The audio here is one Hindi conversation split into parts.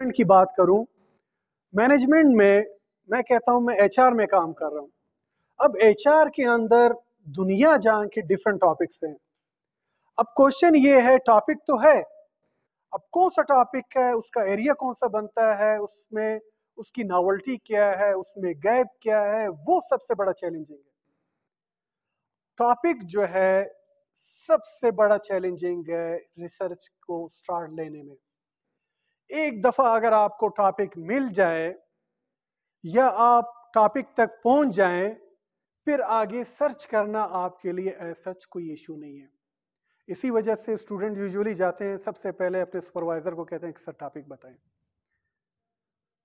मैनेजमेंट की बात करूं मैनेजमेंट में मैं कहता हूं मैं एचआर में काम कर रहा हूं अब एचआर के अंदर दुनिया जान के डिफरेंट टॉपिक्स हैं अब क्वेश्चन ये है टॉपिक तो है अब कौन सा टॉपिक है उसका एरिया कौन सा बनता है उसमें उसकी नावल्टी क्या है उसमें गैप क्या है वो सबसे बड़ा चैलेंजिंग है टॉपिक जो है सबसे बड़ा चैलेंजिंग है रिसर्च को स्टार्ट लेने में एक दफ़ा अगर आपको टॉपिक मिल जाए या आप टॉपिक तक पहुंच जाए फिर आगे सर्च करना आपके लिए सच कोई इशू नहीं है इसी वजह से स्टूडेंट यूजुअली जाते हैं सबसे पहले अपने सुपरवाइज़र को कहते हैं कि सर टॉपिक बताएं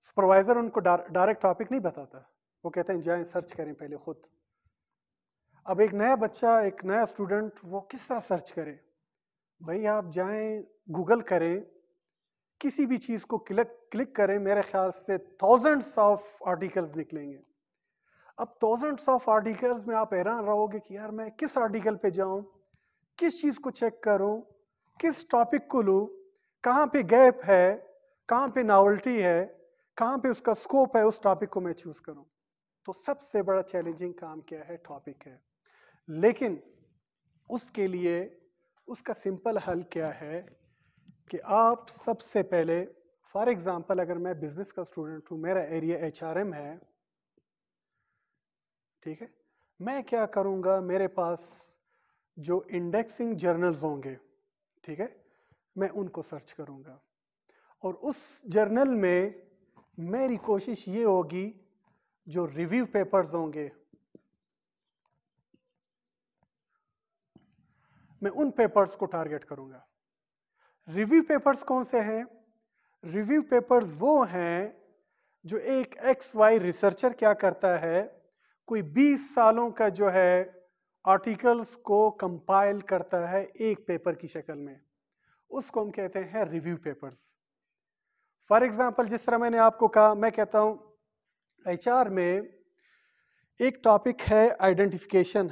सुपरवाइज़र उनको डायरेक्ट टॉपिक नहीं बताता वो कहते हैं जाएं सर्च करें पहले खुद अब एक नया बच्चा एक नया स्टूडेंट वो किस तरह सर्च करे भाई आप जाएं गूगल करें किसी भी चीज़ को क्लिक क्लिक करें मेरे ख्याल से थाउजेंड्स ऑफ आर्टिकल्स निकलेंगे अब थाउजेंड्स ऑफ आर्टिकल्स में आप हैरान रहोगे कि यार मैं किस आर्टिकल पे जाऊं किस चीज़ को चेक करूं किस टॉपिक को लूं कहां पे गैप है कहाँ पे नावल्टी है कहाँ पे उसका स्कोप है उस टॉपिक को मैं चूज़ करूँ तो सबसे बड़ा चैलेंजिंग काम क्या है टॉपिक है लेकिन उसके लिए उसका सिंपल हल क्या है कि आप सबसे पहले फॉर एग्जांपल अगर मैं बिजनेस का स्टूडेंट हूँ मेरा एरिया एचआरएम है ठीक है मैं क्या करूँगा मेरे पास जो इंडेक्सिंग जर्नल्स होंगे ठीक है मैं उनको सर्च करूँगा और उस जर्नल में मेरी कोशिश ये होगी जो रिव्यू पेपर्स होंगे मैं उन पेपर्स को टारगेट करूँगा रिव्यू पेपर्स कौन से हैं रिव्यू पेपर्स वो हैं जो एक एक्स वाई रिसर्चर क्या करता है कोई 20 सालों का जो है आर्टिकल्स को कंपाइल करता है एक पेपर की शक्ल में उसको हम कहते हैं रिव्यू पेपर्स फॉर एग्जांपल जिस तरह मैंने आपको कहा मैं कहता हूँ एच में एक टॉपिक है आइडेंटिफिकेशन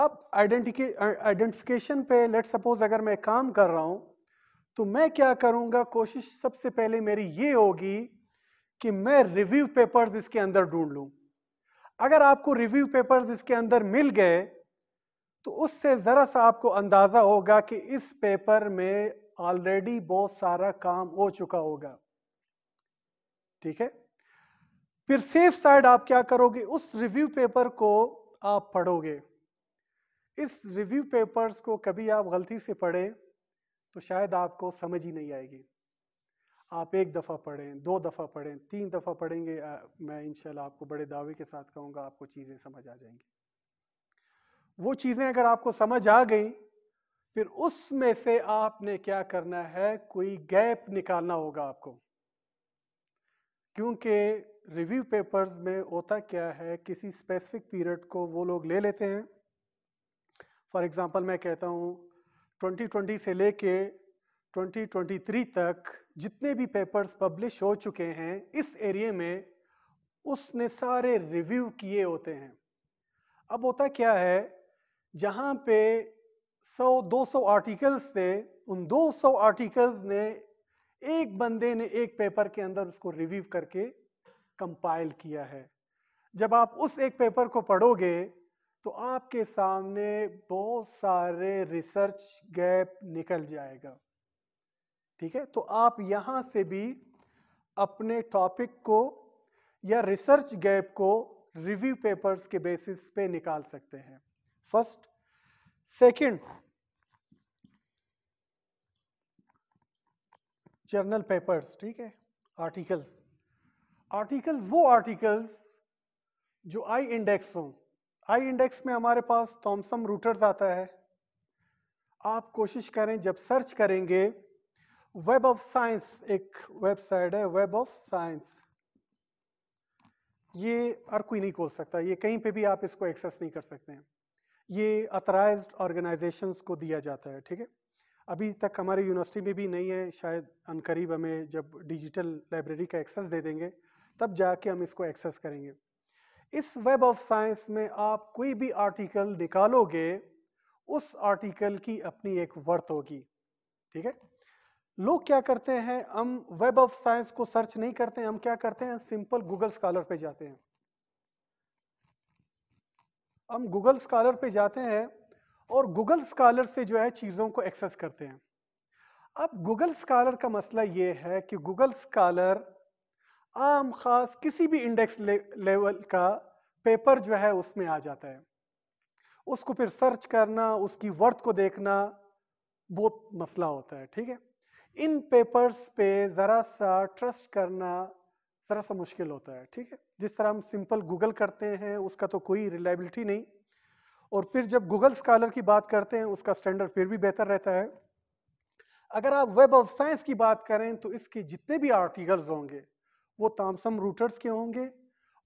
अब आइडेंटिफिकेशन पे लेट सपोज अगर मैं काम कर रहा हूं तो मैं क्या करूंगा कोशिश सबसे पहले मेरी ये होगी कि मैं रिव्यू पेपर्स इसके अंदर ढूंढ लूं अगर आपको रिव्यू पेपर्स इसके अंदर मिल गए तो उससे ज़रा सा आपको अंदाज़ा होगा कि इस पेपर में ऑलरेडी बहुत सारा काम हो चुका होगा ठीक है फिर सेफ साइड आप क्या करोगे उस रिव्यू पेपर को आप पढ़ोगे इस रिव्यू पेपर्स को कभी आप गलती से पढ़ें तो शायद आपको समझ ही नहीं आएगी आप एक दफ़ा पढ़ें दो दफ़ा पढ़ें तीन दफ़ा पढ़ेंगे आ, मैं इंशाल्लाह आपको बड़े दावे के साथ कहूँगा आपको चीज़ें समझ आ जाएंगी वो चीज़ें अगर आपको समझ आ गई फिर उसमें से आपने क्या करना है कोई गैप निकालना होगा आपको क्योंकि रिव्यू पेपर्स में होता क्या है किसी स्पेसिफिक पीरियड को वो लोग ले लेते हैं फॉर एग्जांपल मैं कहता हूँ 2020 से लेके 2023 तक जितने भी पेपर्स पब्लिश हो चुके हैं इस एरिए में उसने सारे रिव्यू किए होते हैं अब होता क्या है जहाँ पे 100-200 आर्टिकल्स थे उन 200 आर्टिकल्स ने एक बंदे ने एक पेपर के अंदर उसको रिव्यू करके कंपाइल किया है जब आप उस एक पेपर को पढ़ोगे तो आपके सामने बहुत सारे रिसर्च गैप निकल जाएगा ठीक है तो आप यहां से भी अपने टॉपिक को या रिसर्च गैप को रिव्यू पेपर्स के बेसिस पे निकाल सकते हैं फर्स्ट सेकंड जर्नल पेपर्स ठीक है आर्टिकल्स आर्टिकल्स वो आर्टिकल्स जो आई इंडेक्स हों आई इंडेक्स में हमारे पास थॉमसम रूटर्स आता है आप कोशिश करें जब सर्च करेंगे वेब ऑफ साइंस एक वेबसाइट है वेब ऑफ साइंस ये और कोई नहीं खोल सकता ये कहीं पे भी आप इसको एक्सेस नहीं कर सकते हैं ये अथराइज ऑर्गेनाइजेशन को दिया जाता है ठीक है अभी तक हमारे यूनिवर्सिटी में भी नहीं है शायद अनकरीब हमें जब डिजिटल लाइब्रेरी का एक्सेस दे देंगे तब जाके हम इसको एक्सेस करेंगे इस वेब ऑफ साइंस में आप कोई भी आर्टिकल निकालोगे उस आर्टिकल की अपनी एक वर्त होगी ठीक है लोग क्या करते हैं हम वेब ऑफ साइंस को सर्च नहीं करते हैं हम क्या करते हैं सिंपल गूगल स्कॉलर पे जाते हैं हम गूगल स्कॉलर पे जाते हैं और गूगल स्कॉलर से जो है चीज़ों को एक्सेस करते हैं अब गूगल स्कॉलर का मसला ये है कि गूगल स्कॉलर आम खास किसी भी इंडेक्स ले, लेवल का पेपर जो है उसमें आ जाता है उसको फिर सर्च करना उसकी वर्थ को देखना बहुत मसला होता है ठीक है इन पेपर्स पे ज़रा सा ट्रस्ट करना ज़रा सा मुश्किल होता है ठीक है जिस तरह हम सिंपल गूगल करते हैं उसका तो कोई रिलायबिलिटी नहीं और फिर जब गूगल स्कॉलर की बात करते हैं उसका स्टैंडर्ड फिर भी बेहतर रहता है अगर आप वेब ऑफ साइंस की बात करें तो इसके जितने भी आर्टिकल्स होंगे वो तामसम रूटर्स के होंगे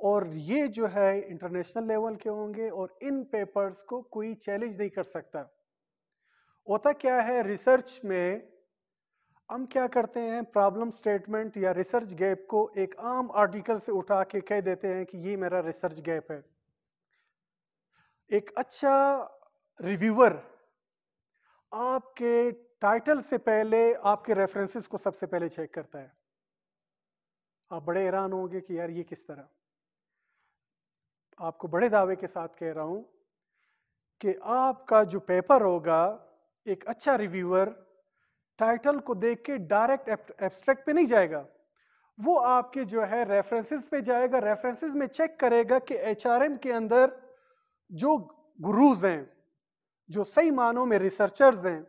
और ये जो है इंटरनेशनल लेवल के होंगे और इन पेपर्स को कोई चैलेंज नहीं कर सकता होता क्या है रिसर्च में हम क्या करते हैं प्रॉब्लम स्टेटमेंट या रिसर्च गैप को एक आम आर्टिकल से उठा के कह देते हैं कि ये मेरा रिसर्च गैप है एक अच्छा रिव्यूअर आपके टाइटल से पहले आपके रेफरेंसेस को सबसे पहले चेक करता है आप बड़े हैरान होंगे कि यार ये किस तरह आपको बड़े दावे के साथ कह रहा हूं कि आपका जो पेपर होगा एक अच्छा रिव्यूअर टाइटल को देख के डायरेक्ट एब्स्ट्रैक्ट पे नहीं जाएगा वो आपके जो है रेफरेंसेस पे जाएगा रेफरेंसेस में चेक करेगा कि एचआरएम के अंदर जो गुरुज हैं जो सही मानों में रिसर्चर्स हैं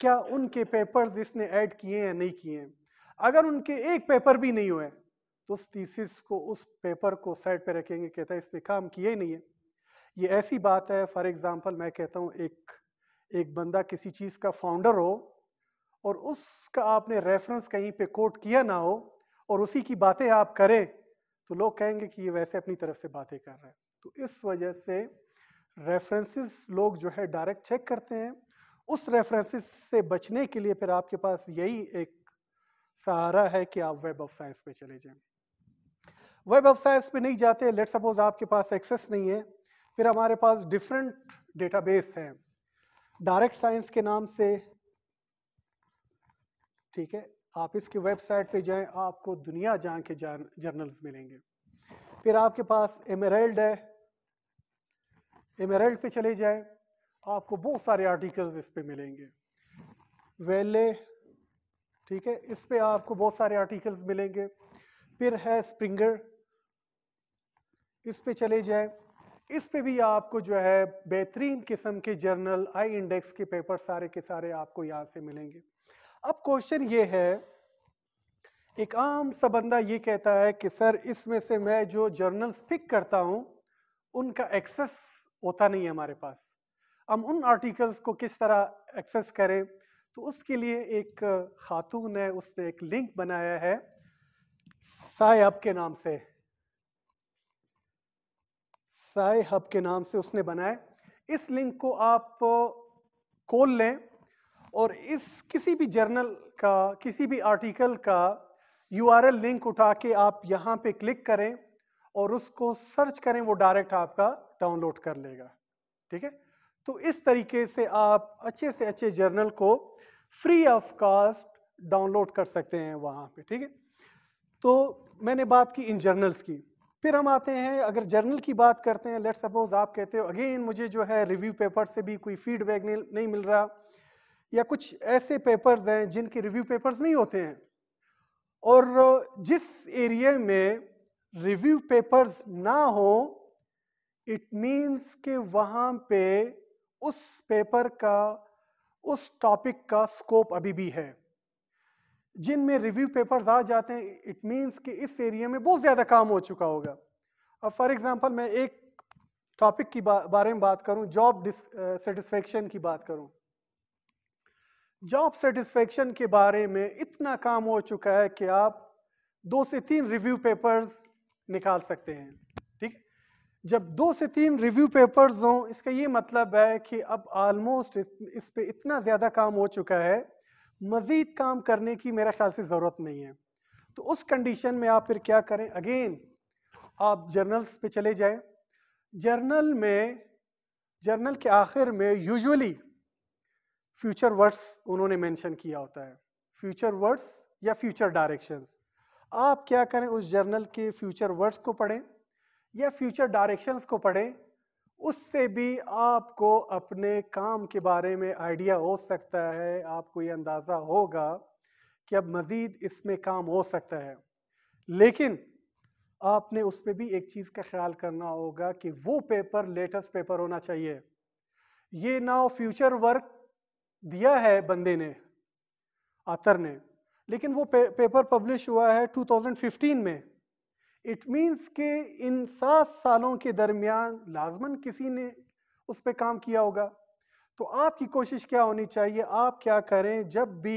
क्या उनके पेपर्स इसने ऐड किए हैं या नहीं किए हैं अगर उनके एक पेपर भी नहीं हुए तो उस थीसिस को उस पेपर को साइड पे रखेंगे कहता है इसने काम किया ही नहीं है ये ऐसी बात है फॉर एग्जांपल मैं कहता हूँ एक एक बंदा किसी चीज़ का फाउंडर हो और उसका आपने रेफरेंस कहीं पे कोट किया ना हो और उसी की बातें आप करें तो लोग कहेंगे कि ये वैसे अपनी तरफ से बातें कर रहे हैं तो इस वजह से रेफरेंसेस लोग जो है डायरेक्ट चेक करते हैं उस रेफरेंसेस से बचने के लिए फिर आपके पास यही एक सहारा है कि आप वेब ऑफ साइंस पे चले जाएं वेब वेबसाइट्स पे नहीं जाते लेट सपोज आपके पास एक्सेस नहीं है फिर हमारे पास डिफरेंट डेटाबेस हैं डायरेक्ट साइंस के नाम से ठीक है आप इसकी वेबसाइट पे जाएं आपको दुनिया जान के जर्नल्स मिलेंगे फिर आपके पास एमरल्ड है एमरल्ड पे चले जाएं आपको बहुत सारे आर्टिकल्स इस पे मिलेंगे वेले ठीक है इस पे आपको बहुत सारे आर्टिकल्स मिलेंगे फिर है स्प्रिंगर इस पे चले जाएं इस पे भी आपको जो है बेहतरीन किस्म के जर्नल आई इंडेक्स के पेपर सारे के सारे आपको यहाँ से मिलेंगे अब क्वेश्चन ये है एक आम सा बंदा ये कहता है कि सर इसमें से मैं जो जर्नल्स पिक करता हूँ उनका एक्सेस होता नहीं है हमारे पास हम उन आर्टिकल्स को किस तरह एक्सेस करें तो उसके लिए एक खातून है उसने एक लिंक बनाया है सायब के नाम से व्यवसाय हब के नाम से उसने बनाए इस लिंक को आप खोल लें और इस किसी भी जर्नल का किसी भी आर्टिकल का यूआरएल लिंक उठा के आप यहाँ पे क्लिक करें और उसको सर्च करें वो डायरेक्ट आपका डाउनलोड कर लेगा ठीक है तो इस तरीके से आप अच्छे से अच्छे जर्नल को फ्री ऑफ कास्ट डाउनलोड कर सकते हैं वहाँ पे ठीक है तो मैंने बात की इन जर्नल्स की फिर हम आते हैं अगर जर्नल की बात करते हैं लेट सपोज आप कहते हो अगेन मुझे जो है रिव्यू पेपर से भी कोई फीडबैक नहीं, मिल रहा या कुछ ऐसे पेपर्स हैं जिनके रिव्यू पेपर्स नहीं होते हैं और जिस एरिया में रिव्यू पेपर्स ना हो इट मींस के वहाँ पे उस पेपर का उस टॉपिक का स्कोप अभी भी है जिनमें रिव्यू पेपर्स आ जाते हैं इट मीन्स कि इस एरिया में बहुत ज़्यादा काम हो चुका होगा अब फॉर एग्जांपल मैं एक टॉपिक की बा, बारे में बात करूं जॉब सेटिस्फेक्शन की बात करूं जॉब सेटिस्फेक्शन के बारे में इतना काम हो चुका है कि आप दो से तीन रिव्यू पेपर्स निकाल सकते हैं ठीक है जब दो से तीन रिव्यू पेपर्स हों इसका ये मतलब है कि अब ऑलमोस्ट इस, इस पे इतना ज़्यादा काम हो चुका है मज़ीद काम करने की मेरा ख्याल से ज़रूरत नहीं है तो उस कंडीशन में आप फिर क्या करें अगेन आप जर्नल्स पे चले जाए जर्नल में जर्नल के आखिर में यूजुअली फ्यूचर वर्ड्स उन्होंने मेंशन किया होता है फ्यूचर वर्ड्स या फ्यूचर डायरेक्शंस आप क्या करें उस जर्नल के फ्यूचर वर्ड्स को पढ़ें या फ्यूचर डायरेक्शंस को पढ़ें उससे भी आपको अपने काम के बारे में आइडिया हो सकता है आपको ये अंदाज़ा होगा कि अब मज़ीद इसमें काम हो सकता है लेकिन आपने उस पर भी एक चीज़ का ख्याल करना होगा कि वो पेपर लेटेस्ट पेपर होना चाहिए ये ना फ्यूचर वर्क दिया है बंदे ने आतर ने लेकिन वो पे, पेपर पब्लिश हुआ है 2015 में इट मीन्स के इन सात सालों के दरमियान लाजमन किसी ने उस पर काम किया होगा तो आपकी कोशिश क्या होनी चाहिए आप क्या करें जब भी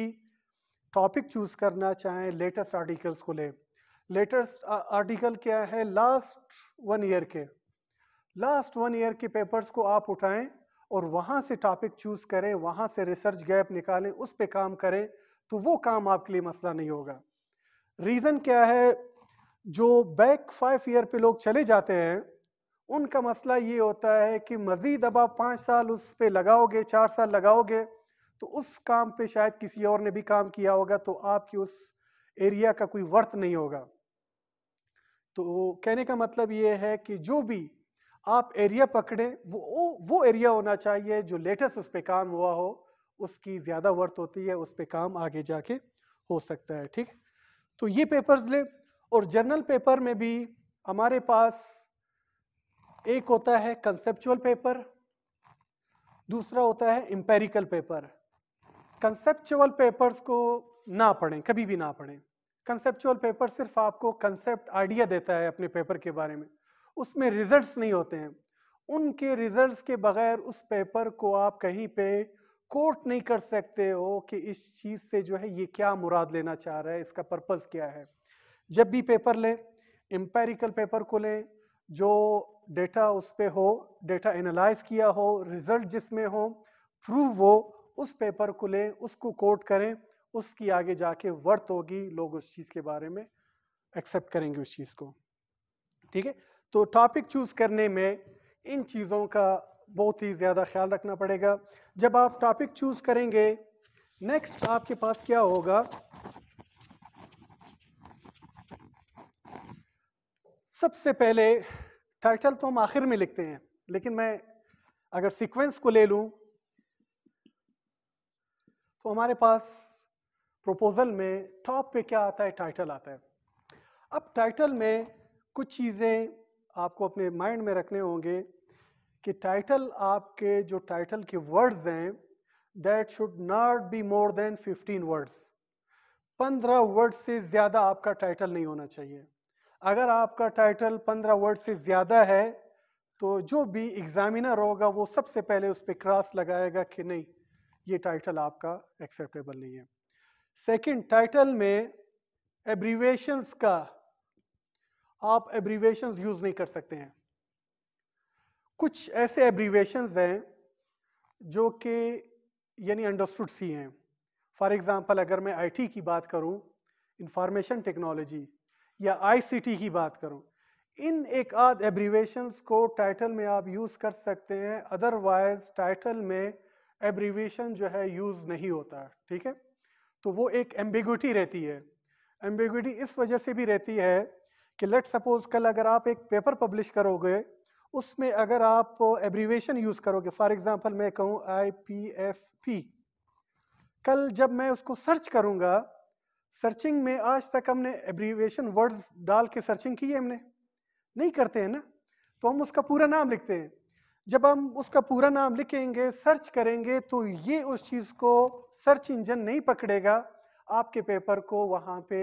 टॉपिक चूज़ करना चाहें लेटेस्ट आर्टिकल्स को लेटेस्ट आर्टिकल क्या है लास्ट वन ईयर के लास्ट वन ईयर के पेपर्स को आप उठाएं और वहाँ से टॉपिक चूज़ करें वहाँ से रिसर्च गैप निकालें उस पर काम करें तो वो काम आपके लिए मसला नहीं होगा रीज़न क्या है जो बैक फाइव ईयर पे लोग चले जाते हैं उनका मसला ये होता है कि मज़ीद अब आप पाँच साल उस पर लगाओगे चार साल लगाओगे तो उस काम पे शायद किसी और ने भी काम किया होगा तो आपकी उस एरिया का कोई वर्थ नहीं होगा तो कहने का मतलब ये है कि जो भी आप एरिया पकड़े वो वो एरिया होना चाहिए जो लेटेस्ट उस पर काम हुआ हो उसकी ज़्यादा वर्थ होती है उस पर काम आगे जाके हो सकता है ठीक तो ये पेपर्स लें और जर्नल पेपर में भी हमारे पास एक होता है कंसेप्चुअल पेपर दूसरा होता है इंपेरिकल पेपर कंसेप्चुअल पेपर्स को ना पढ़ें कभी भी ना पढ़ें कंसेप्चुअल पेपर सिर्फ आपको कंसेप्ट आइडिया देता है अपने पेपर के बारे में उसमें रिजल्ट्स नहीं होते हैं उनके रिजल्ट्स के बगैर उस पेपर को आप कहीं पे कोर्ट नहीं कर सकते हो कि इस चीज़ से जो है ये क्या मुराद लेना चाह रहा है इसका पर्पज़ क्या है जब भी पेपर लें एम्पेरिकल पेपर को लें जो डेटा उस पर हो डेटा एनालाइज किया हो रिजल्ट जिसमें हो प्रूव हो उस पेपर को लें उसको कोट करें उसकी आगे जाके वर्थ होगी लोग उस चीज़ के बारे में एक्सेप्ट करेंगे उस चीज़ को ठीक है तो टॉपिक चूज़ करने में इन चीज़ों का बहुत ही ज़्यादा ख्याल रखना पड़ेगा जब आप टॉपिक चूज़ करेंगे नेक्स्ट आपके पास क्या होगा सबसे पहले टाइटल तो हम आखिर में लिखते हैं लेकिन मैं अगर सीक्वेंस को ले लूं तो हमारे पास प्रपोजल में टॉप पे क्या आता है टाइटल आता है अब टाइटल में कुछ चीज़ें आपको अपने माइंड में रखने होंगे कि टाइटल आपके जो टाइटल के वर्ड्स हैं that should not be more than 15 words 15 word से ज़्यादा आपका टाइटल नहीं होना चाहिए अगर आपका टाइटल पंद्रह वर्ड से ज़्यादा है तो जो भी एग्ज़ामिनर होगा वो सबसे पहले उस पर क्रॉस लगाएगा कि नहीं ये टाइटल आपका एक्सेप्टेबल नहीं है सेकंड टाइटल में एब्रीवेशंस का आप एब्रीवेशंस यूज़ नहीं कर सकते हैं कुछ ऐसे एब्रीवेशंस हैं जो कि यानी अंडरस्टूड सी हैं फॉर एग्ज़ाम्पल अगर मैं आईटी की बात करूं इंफॉर्मेशन टेक्नोलॉजी या आईसीटी की बात करूँ इन एक आध एब्रीवेशंस को टाइटल में आप यूज़ कर सकते हैं अदरवाइज टाइटल में एब्रीवेशन जो है यूज़ नहीं होता ठीक है तो वो एक एम्बिगुटी रहती है एम्बिगुटी इस वजह से भी रहती है कि लेट सपोज कल अगर आप एक पेपर पब्लिश करोगे उसमें अगर आप एब्रीवेशन यूज़ करोगे फॉर एग्ज़ाम्पल मैं कहूँ आई पी एफ पी कल जब मैं उसको सर्च करूँगा सर्चिंग में आज तक हमने एब्रीवेशन वर्ड्स डाल के सर्चिंग की है हमने नहीं करते हैं ना तो हम उसका पूरा नाम लिखते हैं जब हम उसका पूरा नाम लिखेंगे सर्च करेंगे तो ये उस चीज़ को सर्च इंजन नहीं पकड़ेगा आपके पेपर को वहाँ पे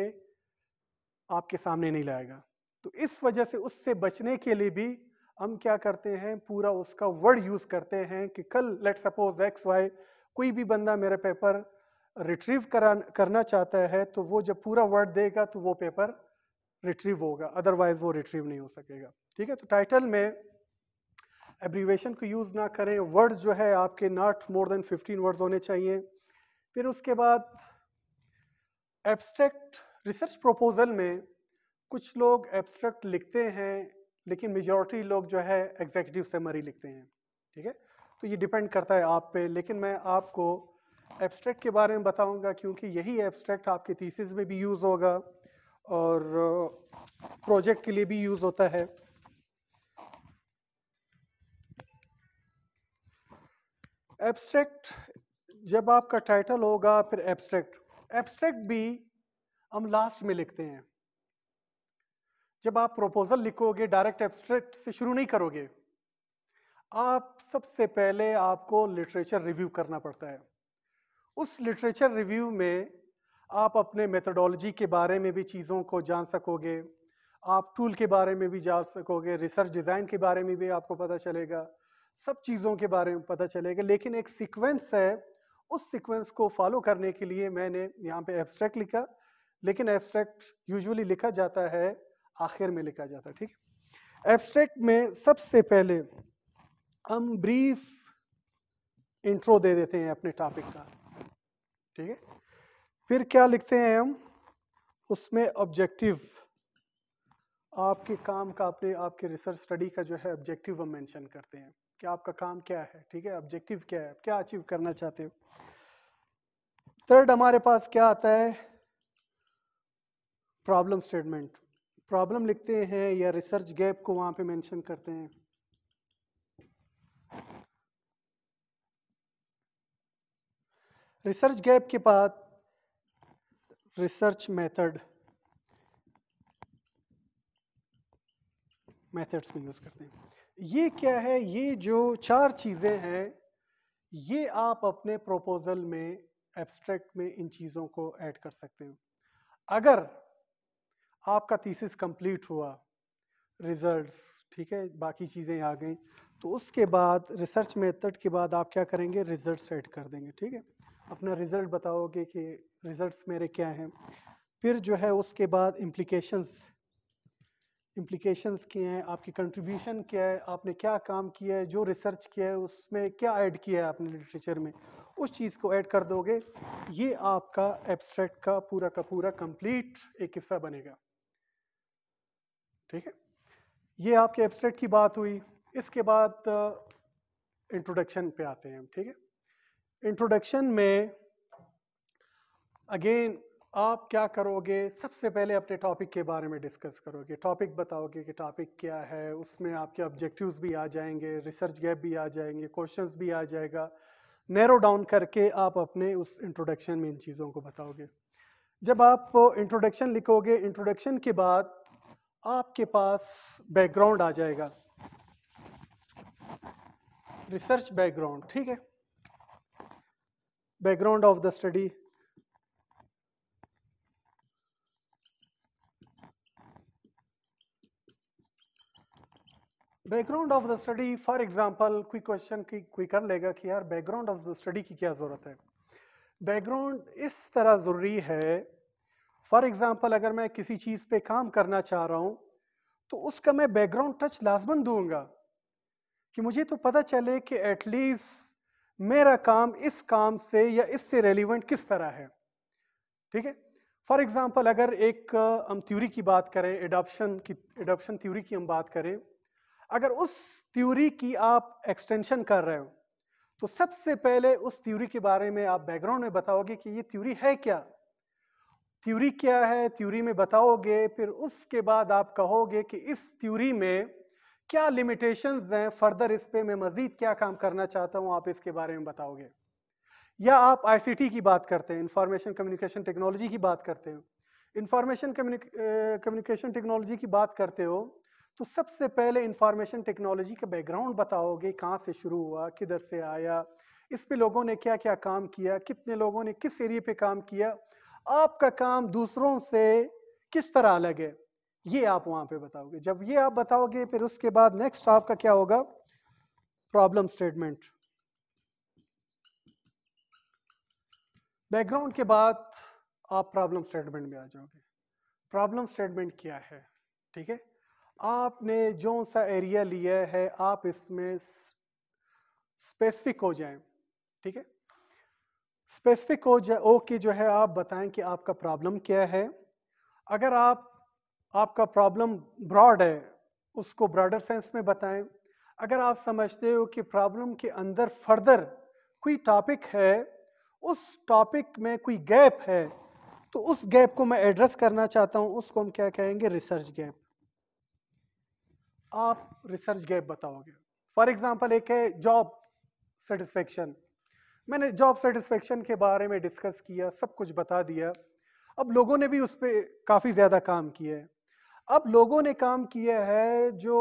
आपके सामने नहीं लाएगा तो इस वजह से उससे बचने के लिए भी हम क्या करते हैं पूरा उसका वर्ड यूज़ करते हैं कि कल लेट सपोज एक्स वाई कोई भी बंदा मेरा पेपर रिट्रीव करा करना चाहता है तो वो जब पूरा वर्ड देगा तो वो पेपर रिट्रीव होगा अदरवाइज वो रिट्रीव नहीं हो सकेगा ठीक है तो टाइटल में एब्रीवेशन को यूज़ ना करें वर्ड जो है आपके नॉट मोर देन 15 वर्ड्स होने चाहिए फिर उसके बाद एब्स्ट्रैक्ट रिसर्च प्रपोजल में कुछ लोग एब्स्ट्रैक्ट लिखते हैं लेकिन मेजॉरिटी लोग जो है एग्जीक्यूटिव समरी लिखते हैं ठीक है तो ये डिपेंड करता है आप पे लेकिन मैं आपको एब्स्ट्रैक्ट के बारे में बताऊंगा क्योंकि यही एब्स्ट्रैक्ट आपके थीसिस में भी यूज़ होगा और प्रोजेक्ट uh, के लिए भी यूज़ होता है एब्स्ट्रैक्ट जब आपका टाइटल होगा फिर एब्स्ट्रैक्ट एब्स्ट्रैक्ट भी हम लास्ट में लिखते हैं जब आप प्रपोजल लिखोगे डायरेक्ट एब्स्ट्रैक्ट से शुरू नहीं करोगे आप सबसे पहले आपको लिटरेचर रिव्यू करना पड़ता है उस लिटरेचर रिव्यू में आप अपने मेथडोलॉजी के बारे में भी चीज़ों को जान सकोगे आप टूल के बारे में भी जान सकोगे रिसर्च डिज़ाइन के बारे में भी आपको पता चलेगा सब चीज़ों के बारे में पता चलेगा लेकिन एक सीक्वेंस है उस सीक्वेंस को फॉलो करने के लिए मैंने यहाँ पे एब्स्ट्रैक्ट लिखा लेकिन एब्स्ट्रैक्ट यूजुअली लिखा जाता है आखिर में लिखा जाता है ठीक है एब्स्ट्रैक्ट में सबसे पहले हम ब्रीफ इंट्रो दे देते हैं अपने टॉपिक का ठीक है फिर क्या लिखते हैं हम उसमें ऑब्जेक्टिव आपके काम का अपने आपके रिसर्च स्टडी का जो है ऑब्जेक्टिव हम मेंशन करते हैं कि आपका काम क्या है ठीक है ऑब्जेक्टिव क्या है क्या अचीव करना चाहते हो थर्ड हमारे पास क्या आता है प्रॉब्लम स्टेटमेंट प्रॉब्लम लिखते हैं या रिसर्च गैप को वहाँ पे मेंशन करते हैं रिसर्च गैप के बाद रिसर्च मेथड मेथड्स में यूज़ करते हैं ये क्या है ये जो चार चीज़ें हैं ये आप अपने प्रोपोज़ल में एब्स्ट्रैक्ट में इन चीज़ों को ऐड कर सकते हो अगर आपका थीसिस कंप्लीट हुआ रिजल्ट्स ठीक है बाकी चीज़ें आ गई तो उसके बाद रिसर्च मेथड के बाद आप क्या करेंगे रिजल्ट्स ऐड कर देंगे ठीक है अपना रिज़ल्ट बताओगे कि रिज़ल्ट्स मेरे क्या हैं फिर जो है उसके बाद इम्प्लिकेशंस इम्प्लिकेशंस किए हैं आपकी कंट्रीब्यूशन क्या है आपने क्या काम किया है जो रिसर्च किया है उसमें क्या ऐड किया है आपने लिटरेचर में उस चीज़ को ऐड कर दोगे ये आपका एब्स्ट्रैक्ट का पूरा का पूरा कंप्लीट एक हिस्सा बनेगा ठीक है ये आपके एब्स्ट्रैक्ट की बात हुई इसके बाद इंट्रोडक्शन पे आते हैं हम ठीक है इंट्रोडक्शन में अगेन आप क्या करोगे सबसे पहले अपने टॉपिक के बारे में डिस्कस करोगे टॉपिक बताओगे कि टॉपिक क्या है उसमें आपके ऑब्जेक्टिव्स भी आ जाएंगे रिसर्च गैप भी आ जाएंगे क्वेश्चंस भी आ जाएगा नैरो डाउन करके आप अपने उस इंट्रोडक्शन में इन चीज़ों को बताओगे जब आप इंट्रोडक्शन लिखोगे इंट्रोडक्शन के बाद आपके पास बैकग्राउंड आ जाएगा रिसर्च बैकग्राउंड ठीक है background of the study background of the study for example कोई क्वेश्चन की कोई कर लेगा कि यार बैकग्राउंड ऑफ द स्टडी की क्या ज़रूरत है बैकग्राउंड इस तरह ज़रूरी है फॉर एग्जाम्पल अगर मैं किसी चीज़ पे काम करना चाह रहा हूँ तो उसका मैं बैकग्राउंड टच लाजमन दूंगा कि मुझे तो पता चले कि एटलीस्ट मेरा काम इस काम से या इससे रेलिवेंट किस तरह है ठीक है फॉर एग्जाम्पल अगर एक हम थ्योरी की बात करें एडॉप्शन की एडॉप्शन थ्योरी की हम बात करें अगर उस थ्योरी की आप एक्सटेंशन कर रहे हो तो सबसे पहले उस थ्योरी के बारे में आप बैकग्राउंड में बताओगे कि ये थ्योरी है क्या थ्योरी क्या है थ्योरी में बताओगे फिर उसके बाद आप कहोगे कि इस थ्योरी में क्या लिमिटेशंस हैं फर्दर इस पे मैं मज़ीद क्या काम करना चाहता हूँ आप इसके बारे में बताओगे या आप टी की बात करते हैं इंफॉर्मेशन कम्युनिकेशन टेक्नोलॉजी की बात करते हो इंफॉर्मेशन कम्युनिकेशन टेक्नोलॉजी की बात करते हो तो सबसे पहले इंफॉर्मेशन टेक्नोलॉजी का बैकग्राउंड बताओगे कहाँ से शुरू हुआ किधर से आया इस पे लोगों ने क्या क्या काम किया कितने लोगों ने किस एरिए पे काम किया आपका काम दूसरों से किस तरह अलग है ये आप वहां पे बताओगे जब ये आप बताओगे फिर उसके बाद नेक्स्ट आपका क्या होगा प्रॉब्लम स्टेटमेंट बैकग्राउंड के बाद आप प्रॉब्लम स्टेटमेंट में आ जाओगे प्रॉब्लम स्टेटमेंट क्या है ठीक है आपने जो सा एरिया लिया है आप इसमें स्पेसिफिक हो जाए ठीक है स्पेसिफिक हो जाए ओके जो है आप बताएं कि आपका प्रॉब्लम क्या है अगर आप आपका प्रॉब्लम ब्रॉड है उसको ब्रॉडर सेंस में बताएं अगर आप समझते हो कि प्रॉब्लम के अंदर फर्दर कोई टॉपिक है उस टॉपिक में कोई गैप है तो उस गैप को मैं एड्रेस करना चाहता हूँ उसको हम क्या कहेंगे रिसर्च गैप आप रिसर्च गैप बताओगे फॉर एग्जाम्पल एक है जॉब सेटिस्फेक्शन मैंने जॉब सेटिस्फेक्शन के बारे में डिस्कस किया सब कुछ बता दिया अब लोगों ने भी उस पर काफ़ी ज़्यादा काम किया है अब लोगों ने काम किया है जो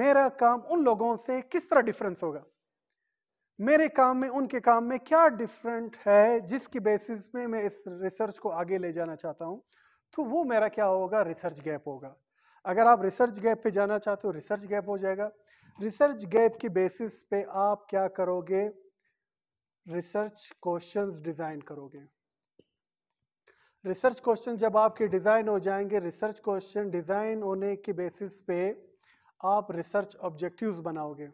मेरा काम उन लोगों से किस तरह डिफरेंस होगा मेरे काम में उनके काम में क्या डिफरेंट है जिसकी बेसिस में मैं इस रिसर्च को आगे ले जाना चाहता हूँ तो वो मेरा क्या होगा रिसर्च गैप होगा अगर आप रिसर्च गैप पे जाना चाहते हो रिसर्च गैप हो जाएगा रिसर्च गैप की बेसिस पे आप क्या करोगे रिसर्च क्वेश्चंस डिज़ाइन करोगे रिसर्च क्वेश्चन जब आपके डिज़ाइन हो जाएंगे रिसर्च क्वेश्चन डिज़ाइन होने के बेसिस पे आप रिसर्च ऑब्जेक्टिव्स बनाओगे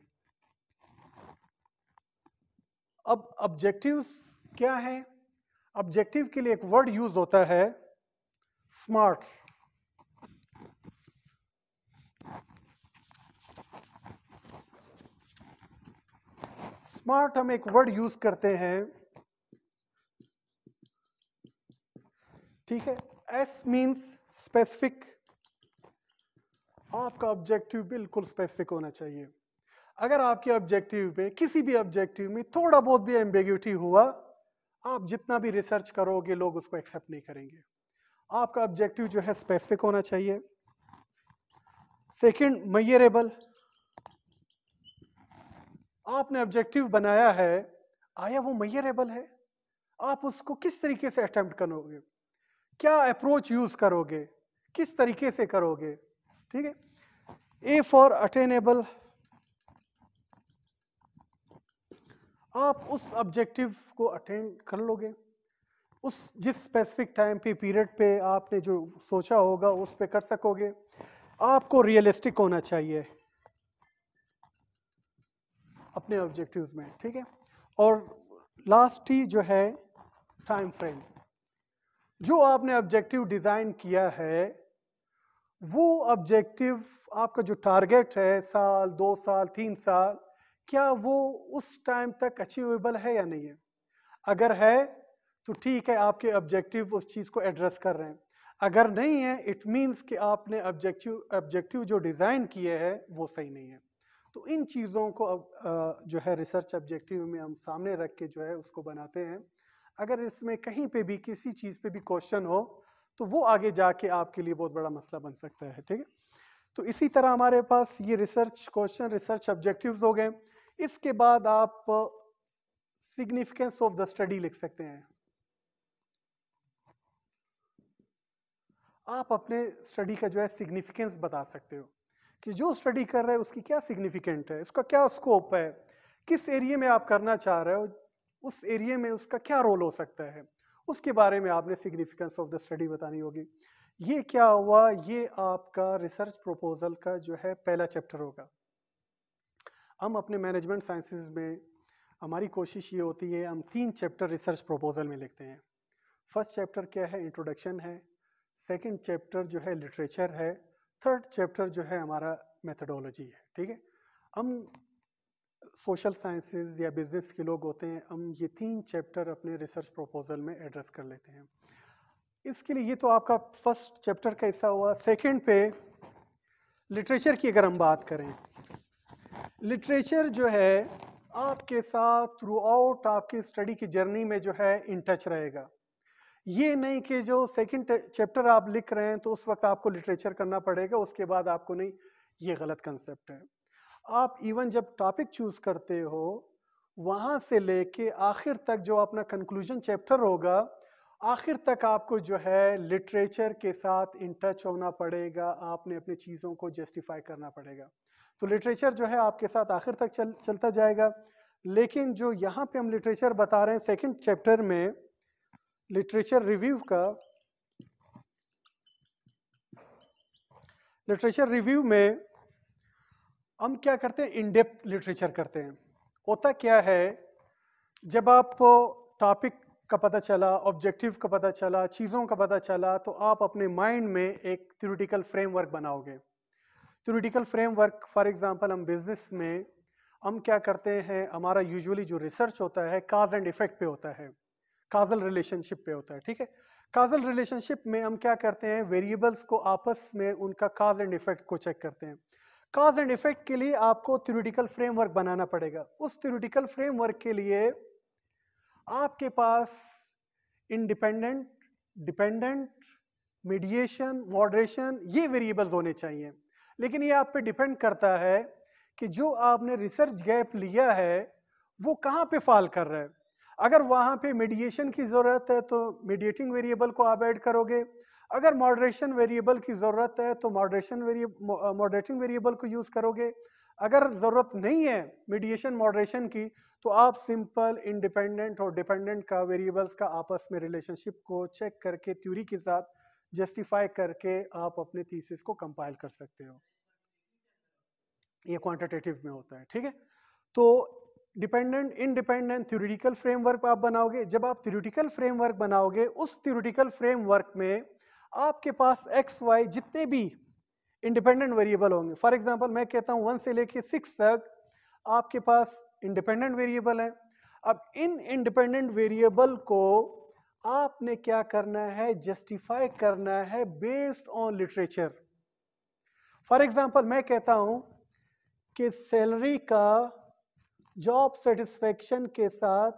अब ऑब्जेक्टिव्स क्या है ऑब्जेक्टिव के लिए एक वर्ड यूज होता है स्मार्ट स्मार्ट हम एक वर्ड यूज करते हैं ठीक है एस मीन्स स्पेसिफिक आपका ऑब्जेक्टिव बिल्कुल स्पेसिफिक होना चाहिए अगर आपके ऑब्जेक्टिव पे किसी भी ऑब्जेक्टिव में थोड़ा बहुत भी एम्बेग्यूटी हुआ आप जितना भी रिसर्च करोगे लोग उसको एक्सेप्ट नहीं करेंगे आपका ऑब्जेक्टिव जो है स्पेसिफिक होना चाहिए सेकंड मैयरेबल आपने ऑब्जेक्टिव बनाया है आया वो मैयरेबल है आप उसको किस तरीके से अटेम्प्ट करोगे क्या अप्रोच यूज करोगे किस तरीके से करोगे ठीक है ए फॉर अटेनेबल आप उस ऑब्जेक्टिव को अटेंड कर लोगे उस जिस स्पेसिफिक टाइम पे पीरियड पे आपने जो सोचा होगा उस पे कर सकोगे आपको रियलिस्टिक होना चाहिए अपने ऑब्जेक्टिव्स में ठीक है और लास्ट ही जो है टाइम फ्रेम जो आपने ऑब्जेक्टिव डिज़ाइन किया है वो ऑब्जेक्टिव आपका जो टारगेट है साल दो साल तीन साल क्या वो उस टाइम तक अचीवेबल है या नहीं है अगर है तो ठीक है आपके ऑब्जेक्टिव उस चीज़ को एड्रेस कर रहे हैं अगर नहीं है इट मीन्स कि आपने ऑब्जेक्टिव ऑब्जेक्टिव जो डिज़ाइन किए हैं वो सही नहीं है तो इन चीज़ों को अब जो है रिसर्च ऑब्जेक्टिव में हम सामने रख के जो है उसको बनाते हैं अगर इसमें कहीं पे भी किसी चीज़ पे भी क्वेश्चन हो तो वो आगे जाके आपके लिए बहुत बड़ा मसला बन सकता है ठीक है तो इसी तरह हमारे पास ये रिसर्च क्वेश्चन रिसर्च ऑब्जेक्टिव्स हो गए इसके बाद आप सिग्निफिकेंस ऑफ द स्टडी लिख सकते हैं आप अपने स्टडी का जो है सिग्निफिकेंस बता सकते हो कि जो स्टडी कर रहे हैं उसकी क्या सिग्निफिकेंट है इसका क्या स्कोप है किस एरिया में आप करना चाह रहे हो उस एरिया में उसका क्या रोल हो सकता है उसके बारे में आपने सिग्निफिकेंस ऑफ द स्टडी बतानी होगी ये क्या हुआ ये आपका रिसर्च प्रपोजल का जो है पहला चैप्टर होगा हम अपने मैनेजमेंट साइंसिस में हमारी कोशिश ये होती है हम तीन चैप्टर रिसर्च प्रपोजल में लिखते हैं फर्स्ट चैप्टर क्या है इंट्रोडक्शन है सेकंड चैप्टर जो है लिटरेचर है थर्ड चैप्टर जो है हमारा मेथडोलॉजी है ठीक है हम सोशल साइंसेस या बिजनेस के लोग होते हैं हम ये तीन चैप्टर अपने रिसर्च प्रपोजल में एड्रेस कर लेते हैं इसके लिए ये तो आपका फर्स्ट चैप्टर का हिस्सा हुआ सेकेंड पे लिटरेचर की अगर हम बात करें लिटरेचर जो है आपके साथ थ्रू आउट आपकी स्टडी की जर्नी में जो है इन टच रहेगा ये नहीं कि जो सेकंड चैप्टर आप लिख रहे हैं तो उस वक्त आपको लिटरेचर करना पड़ेगा उसके बाद आपको नहीं ये गलत कंसेप्ट है आप इवन जब टॉपिक चूज करते हो वहां से लेके आखिर तक जो अपना कंक्लूजन चैप्टर होगा आखिर तक आपको जो है लिटरेचर के साथ इन टच होना पड़ेगा आपने अपनी चीज़ों को जस्टिफाई करना पड़ेगा तो लिटरेचर जो है आपके साथ आखिर तक चल चलता जाएगा लेकिन जो यहाँ पे हम लिटरेचर बता रहे हैं सेकंड चैप्टर में लिटरेचर रिव्यू का लिटरेचर रिव्यू में हम क्या करते हैं इनडेप्थ लिटरेचर करते हैं होता क्या है जब आपको टॉपिक का पता चला ऑब्जेक्टिव का पता चला चीज़ों का पता चला तो आप अपने माइंड में एक थ्योरेटिकल फ्रेमवर्क बनाओगे थ्योरेटिकल फ्रेमवर्क फॉर एग्जांपल हम बिजनेस में हम क्या करते हैं हमारा यूजुअली जो रिसर्च होता है काज एंड इफेक्ट पे होता है काजल रिलेशनशिप पे होता है ठीक है काजल रिलेशनशिप में हम क्या करते हैं वेरिएबल्स को आपस में उनका काज एंड इफेक्ट को चेक करते हैं काज एंड इफेक्ट के लिए आपको थ्योरेटिकल फ्रेमवर्क बनाना पड़ेगा उस थ्योरेटिकल फ्रेमवर्क के लिए आपके पास इंडिपेंडेंट डिपेंडेंट मीडिएशन मॉडरेशन ये वेरिएबल्स होने चाहिए लेकिन ये आप पे डिपेंड करता है कि जो आपने रिसर्च गैप लिया है वो कहाँ पे फॉल कर रहा है अगर वहाँ पे मीडिएशन की ज़रूरत है तो मीडिएटिंग वेरिएबल को आप ऐड करोगे अगर मॉडरेशन वेरिएबल की ज़रूरत है तो मॉडरेशन वेरिए मॉडरेटिंग वेरिएबल को यूज़ करोगे अगर ज़रूरत नहीं है मीडिएशन मॉडरेशन की तो आप सिंपल इंडिपेंडेंट और डिपेंडेंट का वेरिएबल्स का आपस में रिलेशनशिप को चेक करके थ्यूरी के साथ जस्टिफाई करके आप अपने थीसिस को कंपाइल कर सकते हो ये क्वांटिटेटिव में होता है ठीक है तो डिपेंडेंट इनडिपेंडेंट थ्योरिटिकल फ्रेमवर्क आप बनाओगे जब आप थ्योरिटिकल फ्रेमवर्क बनाओगे उस थ्योरिटिकल फ्रेमवर्क में आपके पास एक्स वाई जितने भी इंडिपेंडेंट वेरिएबल होंगे फॉर एग्जांपल मैं कहता हूँ वन से लेके सिक्स तक आपके पास इंडिपेंडेंट वेरिएबल है अब इन इंडिपेंडेंट वेरिएबल को आपने क्या करना है जस्टिफाई करना है based on literature for example मैं कहता हूँ कि सैलरी का जॉब सेटिस्फेक्शन के साथ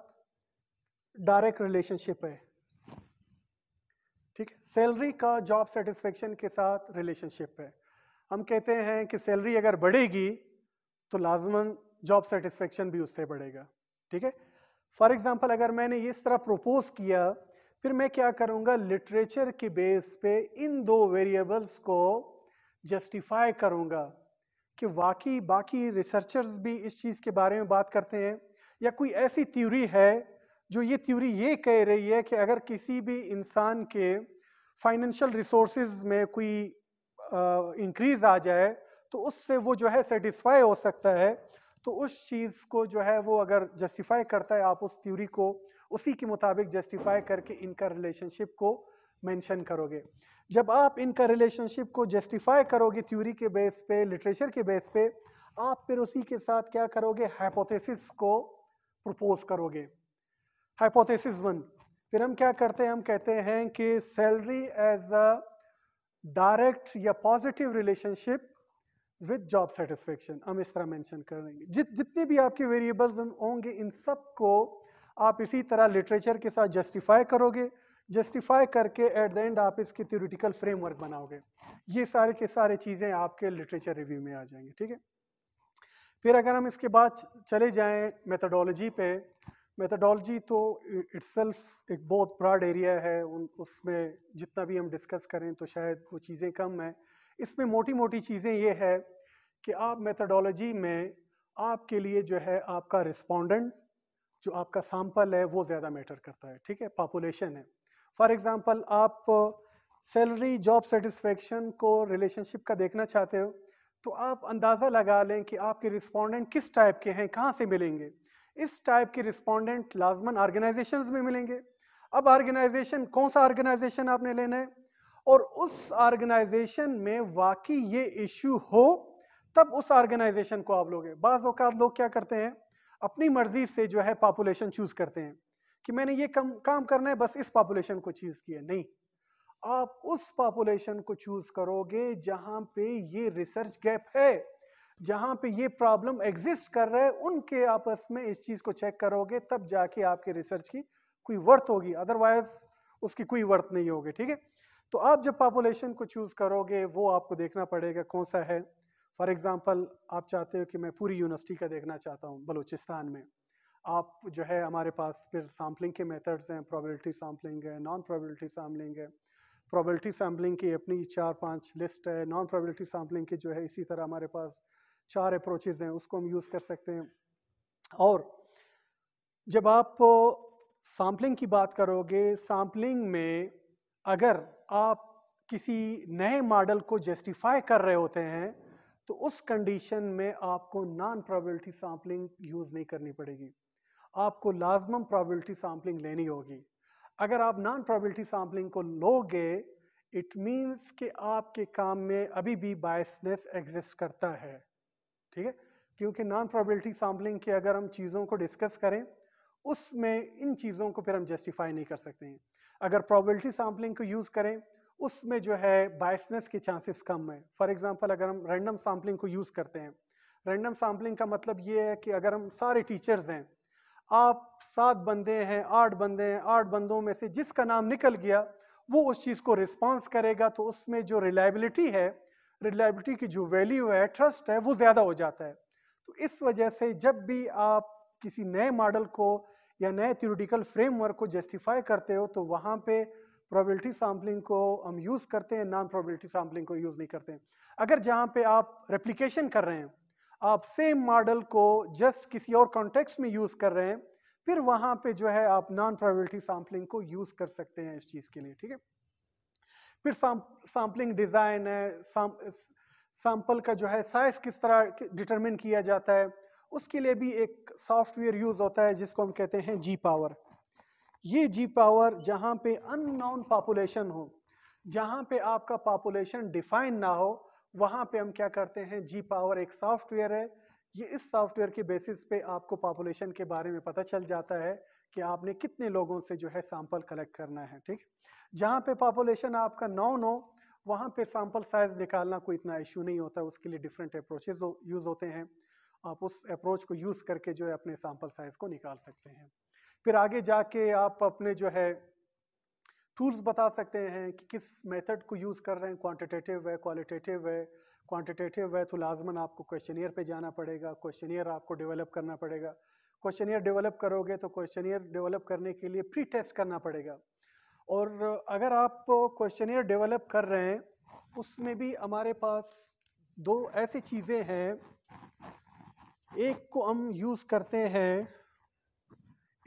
डायरेक्ट रिलेशनशिप है ठीक है सैलरी का जॉब सेटिस्फेक्शन के साथ रिलेशनशिप है हम कहते हैं कि सैलरी अगर बढ़ेगी तो लाजमन जॉब सेटिस्फेक्शन भी उससे बढ़ेगा ठीक है फॉर एग्जाम्पल अगर मैंने इस तरह प्रपोज किया फिर मैं क्या करूँगा लिटरेचर के बेस पे इन दो वेरिएबल्स को जस्टिफाई करूँगा कि वाकई बाकी रिसर्चर्स भी इस चीज़ के बारे में बात करते हैं या कोई ऐसी थ्योरी है जो ये थ्योरी ये कह रही है कि अगर किसी भी इंसान के फाइनेंशियल रिसोर्स में कोई इंक्रीज आ जाए तो उससे वो जो है सेटिस्फाई हो सकता है तो उस चीज़ को जो है वो अगर जस्टिफाई करता है आप उस थ्योरी को उसी के मुताबिक जस्टिफाई करके इनका रिलेशनशिप को मेंशन करोगे जब आप इनका रिलेशनशिप को जस्टिफाई करोगे थ्योरी के बेस पे लिटरेचर के बेस पे आप फिर उसी के साथ क्या करोगे हाइपोथेसिस को प्रपोज करोगे हाइपोथेसिस वन फिर हम क्या करते हैं हम कहते हैं कि सैलरी एज अ डायरेक्ट या positive relationship with job satisfaction हम इस तरह मेंशन कर देंगे जित जितने भी आपके वेरिएबल्स होंगे इन सब को आप इसी तरह लिटरेचर के साथ जस्टिफाई करोगे जस्टिफाई करके एट द एंड आप इसके थ्योरिटिकल फ्रेमवर्क बनाओगे ये सारे के सारे चीज़ें आपके लिटरेचर रिव्यू में आ जाएंगे ठीक है फिर अगर हम इसके बाद चले जाएं मेथडोलॉजी पे मेथडोलॉजी तो इट्सल्फ एक बहुत ब्रॉड एरिया है उन उसमें जितना भी हम डिस्कस करें तो शायद वो चीज़ें कम हैं इसमें मोटी मोटी चीज़ें ये है कि आप मेथडोलॉजी में आपके लिए जो है आपका रिस्पोंडेंट जो आपका सैम्पल है वो ज़्यादा मैटर करता है ठीक है पॉपुलेशन है फॉर एग्ज़ाम्पल आप सैलरी जॉब सेटिस्फेक्शन को रिलेशनशिप का देखना चाहते हो तो आप अंदाज़ा लगा लें कि आपके रिस्पोंडेंट किस टाइप के हैं कहाँ से मिलेंगे इस टाइप के रिस्पोंडेंट लाजमन ऑर्गेनाइजेशन में मिलेंगे अब ऑर्गेनाइजेशन कौन सा ऑर्गेनाइजेशन आपने लेना है और उस ऑर्गेनाइजेशन में वाकई ये इश्यू हो तब उस ऑर्गेनाइजेशन को आप लोगे बाज़ लोग क्या करते हैं अपनी मर्जी से जो है पॉपुलेशन चूज़ करते हैं कि मैंने ये कम काम करना है बस इस पॉपुलेशन को चूज़ किया नहीं आप उस पॉपुलेशन को चूज़ करोगे जहां पे ये रिसर्च गैप है जहाँ पे ये प्रॉब्लम एग्जिस्ट कर रहा है उनके आपस में इस चीज़ को चेक करोगे तब जाके आपके रिसर्च की कोई वर्थ होगी अदरवाइज उसकी कोई वर्थ नहीं होगी ठीक है तो आप जब पॉपुलेशन को चूज़ करोगे वो आपको देखना पड़ेगा कौन सा है फॉर एग्ज़ाम्पल आप चाहते हो कि मैं पूरी यूनिवर्सिटी का देखना चाहता हूँ बलूचिस्तान में आप जो है हमारे पास फिर सैम्पलिंग के मेथड्स हैं प्रोबेबिलिटी सैम्पलिंग है नॉन प्रोबेबिलिटी सैम्पलिंग है प्रोबेबिलिटी सैम्पलिंग की अपनी चार पांच लिस्ट है नॉन प्रोबेबिलिटी सैम्पलिंग की जो है इसी तरह हमारे पास चार अप्रोचेज हैं उसको हम यूज़ कर सकते हैं और जब आप सैम्पलिंग की बात करोगे सैम्पलिंग में अगर आप किसी नए मॉडल को जस्टिफाई कर रहे होते हैं तो उस कंडीशन में आपको नॉन प्रोबेबिलिटी सैम्पलिंग यूज़ नहीं करनी पड़ेगी आपको लाजमम प्रोबेबिलिटी सैम्पलिंग लेनी होगी अगर आप नॉन प्रोबेबिलिटी सैम्पलिंग को लोगे इट मींस कि आपके काम में अभी भी बायसनेस एग्जिस्ट करता है ठीक है क्योंकि नॉन प्रोबेबिलिटी सैम्पलिंग की अगर हम चीज़ों को डिस्कस करें उसमें इन चीज़ों को फिर हम जस्टिफाई नहीं कर सकते हैं अगर प्रोबेबिलिटी सैम्पलिंग को यूज़ करें उसमें जो है बायसनेस के चांसेस कम है फॉर एग्जांपल अगर हम रैंडम सैम्पलिंग को यूज़ करते हैं रैंडम सैम्पलिंग का मतलब ये है कि अगर हम सारे टीचर्स हैं आप सात बंदे हैं आठ बंदे हैं आठ बंदों में से जिसका नाम निकल गया वो उस चीज़ को रिस्पॉन्स करेगा तो उसमें जो रिलायबिलिटी है रिलायबिलिटी की जो वैल्यू है ट्रस्ट है वो ज़्यादा हो जाता है तो इस वजह से जब भी आप किसी नए मॉडल को या नए थियोरिटिकल फ्रेमवर्क को जस्टिफाई करते हो तो वहाँ पे प्रोबेबिलिटी सैम्पलिंग को हम यूज़ करते हैं नॉन प्रोबेबिलिटी सैम्पलिंग को यूज़ नहीं करते हैं अगर जहाँ पे आप रेप्लिकेशन कर रहे हैं आप सेम मॉडल को जस्ट किसी और कॉन्टेक्स्ट में यूज़ कर रहे हैं फिर वहाँ पे जो है आप नॉन प्रोबेबिलिटी सैम्पलिंग को यूज़ कर सकते हैं इस चीज़ के लिए ठीक है फिर सैम्पलिंग डिज़ाइन है सैम्पल का जो है साइज किस तरह डिटरमिन किया जाता है उसके लिए भी एक सॉफ्टवेयर यूज़ होता है जिसको हम कहते हैं जी पावर ये जी पावर जहाँ पे अननोन पॉपुलेशन हो जहाँ पे आपका पॉपुलेशन डिफाइन ना हो वहाँ पे हम क्या करते हैं जी पावर एक सॉफ्टवेयर है ये इस सॉफ्टवेयर के बेसिस पे आपको पॉपुलेशन के बारे में पता चल जाता है कि आपने कितने लोगों से जो है सैंपल कलेक्ट करना है ठीक जहाँ पे पॉपुलेशन आपका नौ नौ वहाँ पे सैंपल साइज निकालना कोई इतना इशू नहीं होता उसके लिए डिफरेंट अप्रोचेज यूज़ होते हैं आप उस अप्रोच को यूज़ करके जो है अपने सैंपल साइज को निकाल सकते हैं फिर आगे जाके आप अपने जो है टूल्स बता सकते हैं कि किस मेथड को यूज़ कर रहे हैं क्वांटिटेटिव है क्वालिटेटिव है क्वांटिटेटिव है तो लाजमन आपको क्वेश्चनियर पे जाना पड़ेगा क्वेश्चनियर आपको डेवलप करना पड़ेगा क्वेश्चन ईयर डेवलप करोगे तो क्वेश्चन ईयर डेवलप करने के लिए प्री टेस्ट करना पड़ेगा और अगर आप क्वेश्चन ईयर डेवलप कर रहे हैं उसमें भी हमारे पास दो ऐसी चीज़ें हैं एक को हम यूज़ करते हैं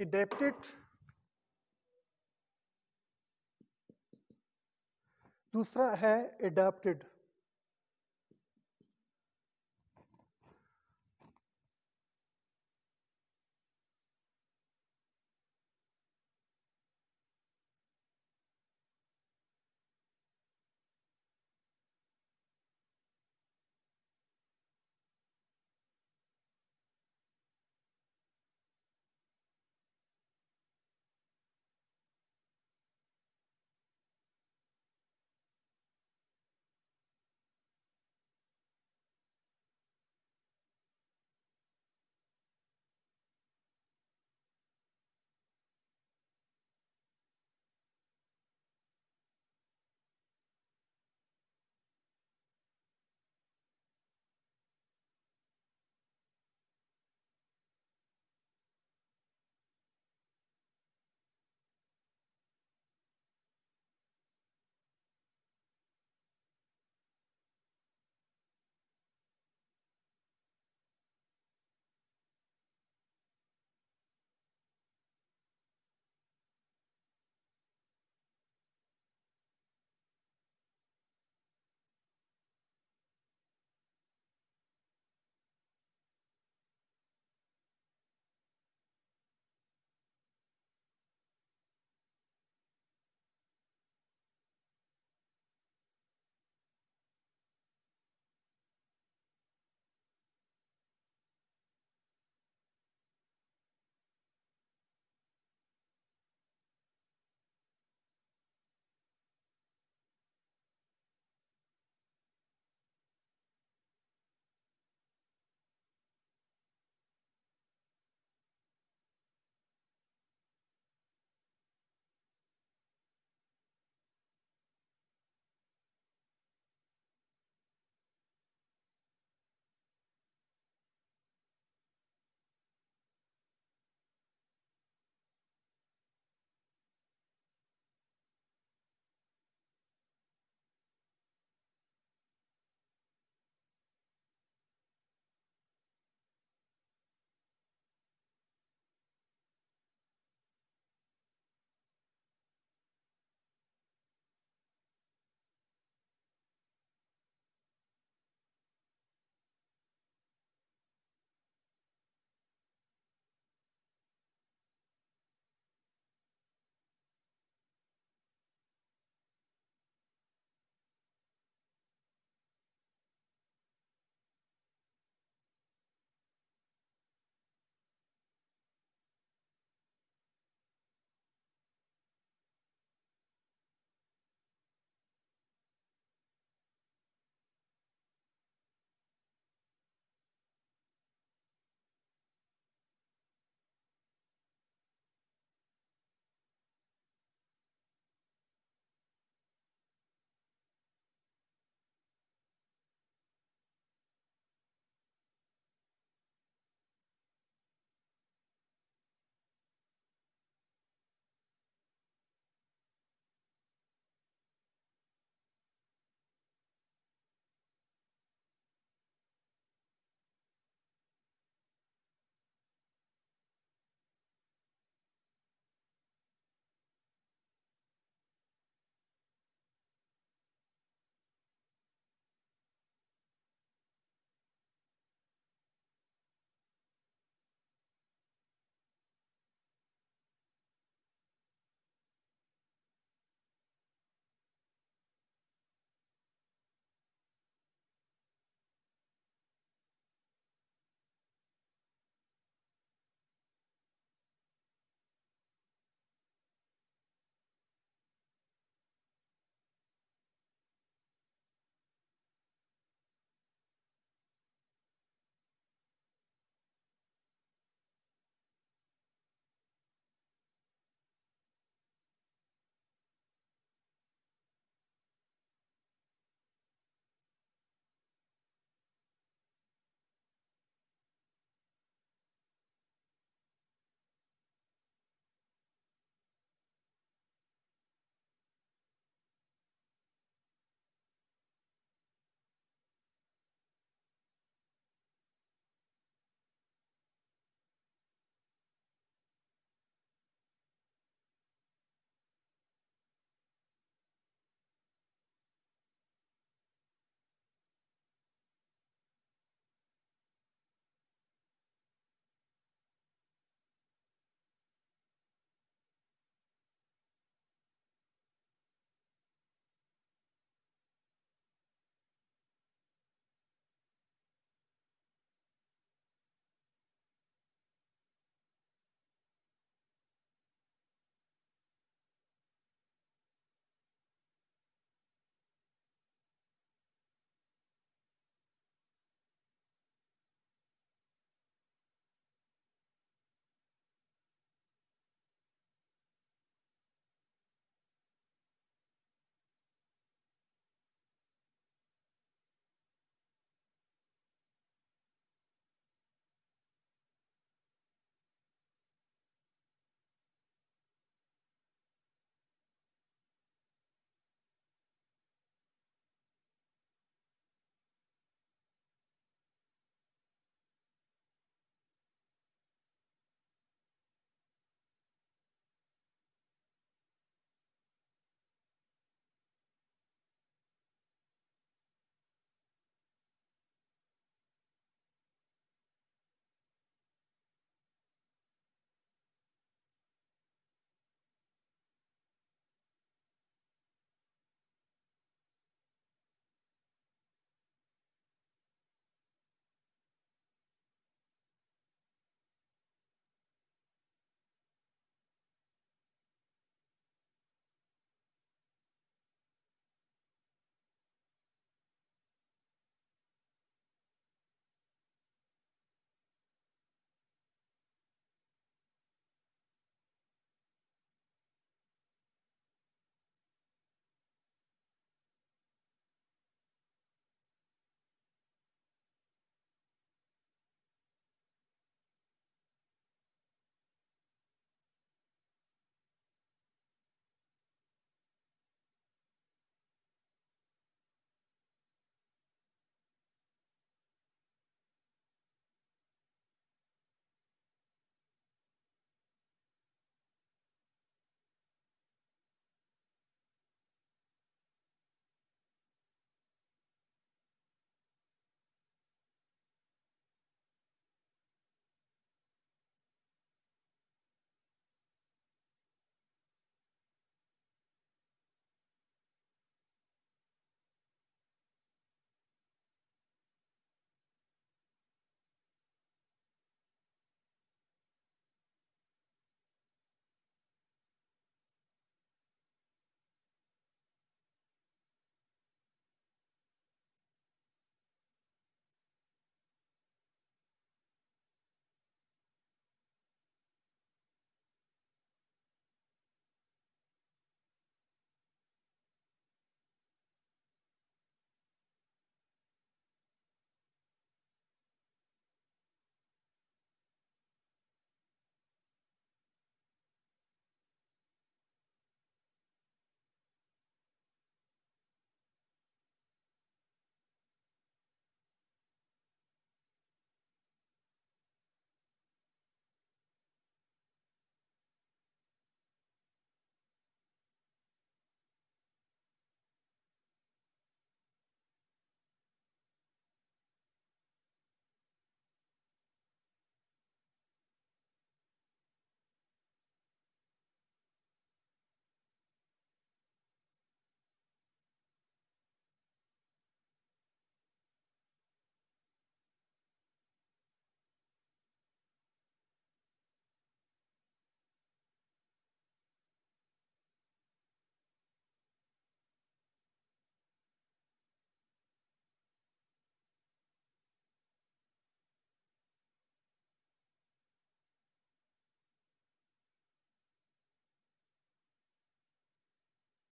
इडेप्टेड दूसरा है एडाप्टेड